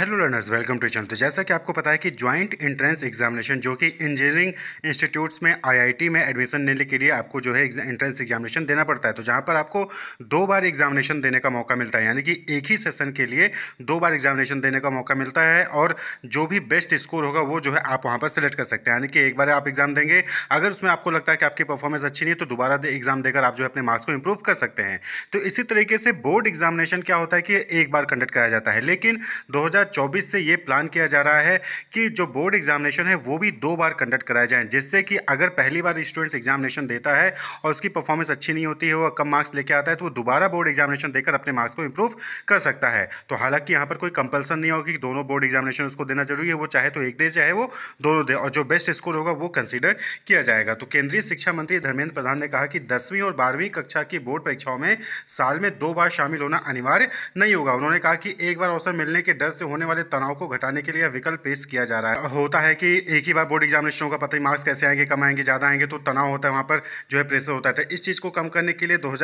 hello learners welcome to channel तो जैसा कि आपको पता है कि ज्वाइंट एंट्रेंस एग्जामिनेशन जो कि इंजीनियरिंग इंस्टीट्यूट्स में आईआईटी में एडमिशन लेने के लिए आपको जो है एंट्रेंस एग्जामिनेशन देना पड़ता है तो जहां पर आपको दो बार एग्जामिनेशन देने का मौका मिलता है यानी कि एक ही सेशन के लिए दो बार एग्जामिनेशन देने का मौका मिलता है और जो भी बेस्ट स्कोर होगा वो जो है आप वहाँ पर सेलेक्ट कर सकते हैं यानी कि एक बार आप एग्जाम देंगे अगर उसमें आपको लगता है कि आपकी परफॉर्मेंस अच्छी नहीं है तो दोबारा एग्जाम देकर आप जो है अपने मार्क्स को इंप्रूव कर सकते हैं तो इसी तरीके से बोर्ड एग्जामिनेशन क्या होता है कि एक बार कंडक्ट कराया जाता है लेकिन दो 2024 से ये प्लान किया जा रहा है कि जो बोर्ड एग्जामिनेशन है वो भी दो बार कंडक्ट कराए जाएँ जिससे कि अगर पहली बार स्टूडेंट्स एग्जामिनेशन देता है और उसकी परफॉर्मेंस अच्छी नहीं होती है वो कम मार्क्स लेके आता है तो वो दोबारा बोर्ड एग्जामिनेशन देकर अपने मार्क्स को इम्प्रूव कर सकता है तो हालांकि यहाँ पर कोई कंपलसन नहीं होगी कि दोनों बोर्ड एग्जामिनेशन उसको देना जरूरी है वो चाहे तो एक दे चाहे वो दोनों दे और जो बेस्ट स्कोर होगा वो कंसिडर किया जाएगा तो केंद्रीय शिक्षा मंत्री धर्मेंद्र प्रधान ने कहा कि दसवीं और बारहवीं कक्षा की बोर्ड परीक्षाओं में साल में दो बार शामिल होना अनिवार्य नहीं होगा उन्होंने कहा कि एक बार अवसर मिलने के डर से होने वाले तनाव को घटाने के लिए विकल्प पेश किया जा रहा है होता है कि एक ही बार बोर्ड एग्जामिनेशनों का पता ही मार्क्स कैसे आएंगे कम आएंगे ज़्यादा आएंगे तो तनाव होता है वहां पर जो है प्रेशर होता है तो इस चीज़ को कम करने के लिए दो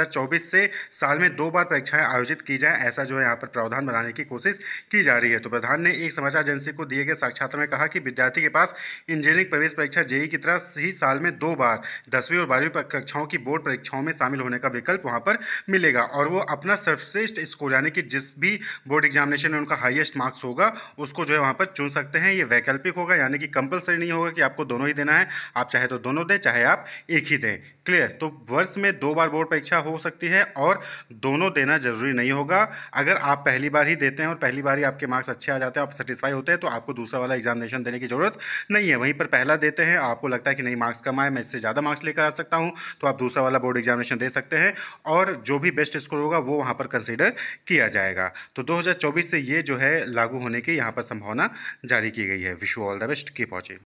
से साल में दो बार परीक्षाएं आयोजित की जाए ऐसा जो है यहाँ पर प्रावधान बनाने की कोशिश की जा रही है तो प्रधान ने एक समाचार एजेंसी को दिए गए साक्षात्र में कहा कि विद्यार्थी के पास इंजीनियरिंग प्रवेश परीक्षा जेई की तरह ही साल में दो बार दसवीं और बारहवीं कक्षाओं की बोर्ड परीक्षाओं में शामिल होने का विकल्प वहां पर मिलेगा और वो अपना सर्वश्रेष्ठ स्कोर यानी कि जिस भी बोर्ड एग्जामिनेशन में उनका हाइएस्ट मार्क्स मार्क्स होगा उसको जो है वहाँ पर चुन सकते हैं ये वैकल्पिक होगा यानी कि कंपलसरी नहीं होगा कि आपको दोनों ही देना है आप चाहे तो दोनों दें चाहे आप एक ही दें क्लियर तो वर्ष में दो बार बोर्ड परीक्षा हो सकती है और दोनों देना जरूरी नहीं होगा अगर आप पहली बार ही देते हैं और पहली बार ही आपके मार्क्स अच्छे आ जाते हैं आप सेटिस्फाई होते हैं तो आपको दूसरा वाला एग्जामिनेशन देने की ज़रूरत नहीं है वहीं पर पहला देते हैं आपको लगता है कि नहीं मार्क्स कम आए मैं इससे ज़्यादा मार्क्स लेकर आ सकता हूँ तो आप दूसरा वाला बोर्ड एग्जामिनेशन दे सकते हैं और जो भी बेस्ट स्कोर होगा वो वहाँ पर कंसिडर किया जाएगा तो दो से ये जो है लागू लागू होने की यहाँ पर संभावना जारी की गई है विश्व ऑल द बेस्ट के पहुंचे